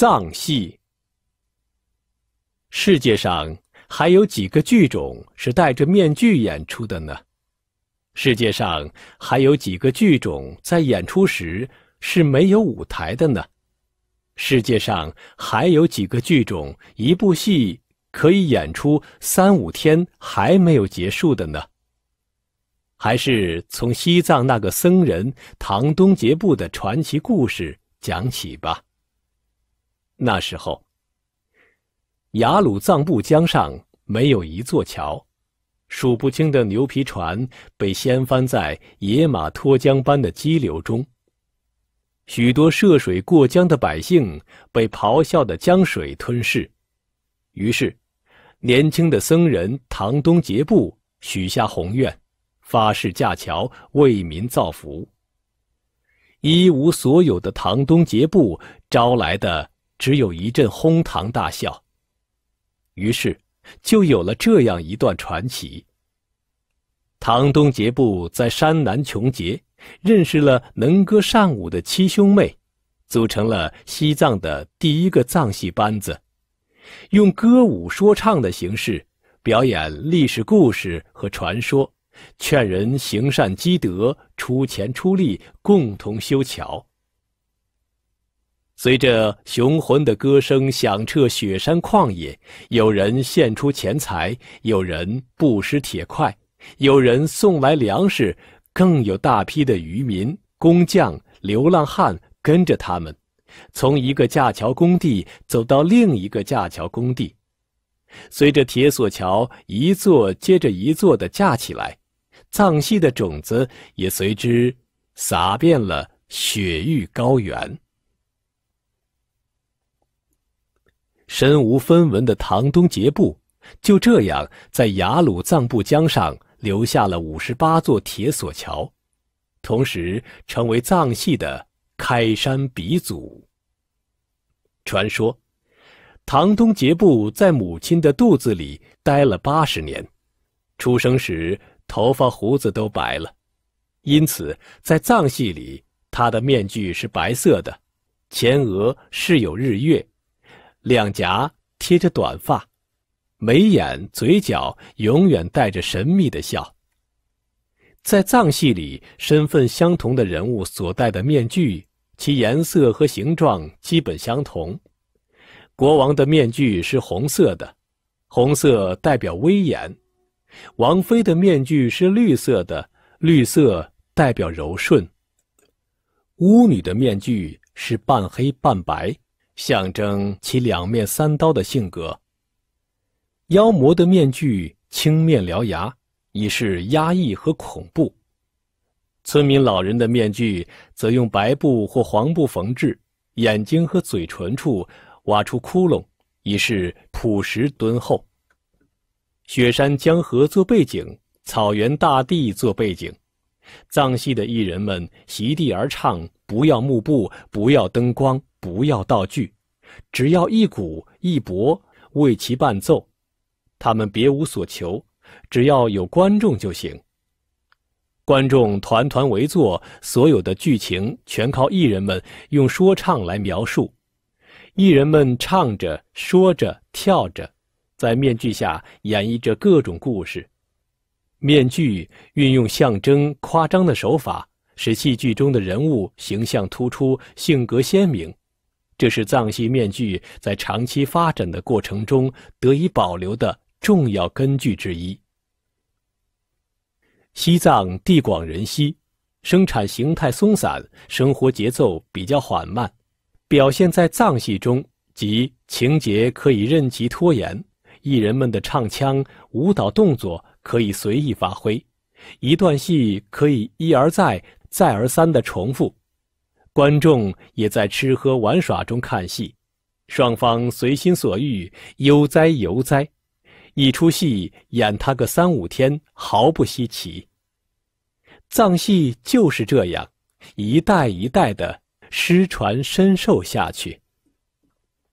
藏戏。世界上还有几个剧种是戴着面具演出的呢？世界上还有几个剧种在演出时是没有舞台的呢？世界上还有几个剧种一部戏可以演出三五天还没有结束的呢？还是从西藏那个僧人唐东杰布的传奇故事讲起吧。那时候，雅鲁藏布江上没有一座桥，数不清的牛皮船被掀翻在野马脱缰般的激流中，许多涉水过江的百姓被咆哮的江水吞噬。于是，年轻的僧人唐东杰布许下宏愿，发誓架桥为民造福。一无所有的唐东杰布招来的。只有一阵哄堂大笑。于是，就有了这样一段传奇：唐东杰布在山南琼杰认识了能歌善舞的七兄妹，组成了西藏的第一个藏戏班子，用歌舞说唱的形式表演历史故事和传说，劝人行善积德、出钱出力，共同修桥。随着雄浑的歌声响彻雪山旷野，有人献出钱财，有人布施铁块，有人送来粮食，更有大批的渔民、工匠、流浪汉跟着他们，从一个架桥工地走到另一个架桥工地。随着铁索桥一座接着一座的架起来，藏戏的种子也随之撒遍了雪域高原。身无分文的唐东杰布就这样在雅鲁藏布江上留下了五十八座铁索桥，同时成为藏戏的开山鼻祖。传说，唐东杰布在母亲的肚子里待了八十年，出生时头发胡子都白了，因此在藏戏里他的面具是白色的，前额是有日月。两颊贴着短发，眉眼嘴角永远带着神秘的笑。在藏戏里，身份相同的人物所戴的面具，其颜色和形状基本相同。国王的面具是红色的，红色代表威严；王妃的面具是绿色的，绿色代表柔顺；巫女的面具是半黑半白。象征其两面三刀的性格。妖魔的面具青面獠牙，以示压抑和恐怖。村民老人的面具则用白布或黄布缝制，眼睛和嘴唇处挖出窟窿，以示朴实敦厚。雪山江河做背景，草原大地做背景，藏戏的艺人们席地而唱，不要幕布，不要灯光。不要道具，只要一鼓一钹为其伴奏，他们别无所求，只要有观众就行。观众团团围坐，所有的剧情全靠艺人们用说唱来描述。艺人们唱着、说着、跳着，在面具下演绎着各种故事。面具运用象征、夸张的手法，使戏剧中的人物形象突出，性格鲜明。这是藏戏面具在长期发展的过程中得以保留的重要根据之一。西藏地广人稀，生产形态松散，生活节奏比较缓慢，表现在藏戏中，即情节可以任其拖延，艺人们的唱腔、舞蹈动作可以随意发挥，一段戏可以一而再、再而三的重复。观众也在吃喝玩耍中看戏，双方随心所欲，悠哉游哉。一出戏演他个三五天，毫不稀奇。藏戏就是这样，一代一代的失传、深受下去。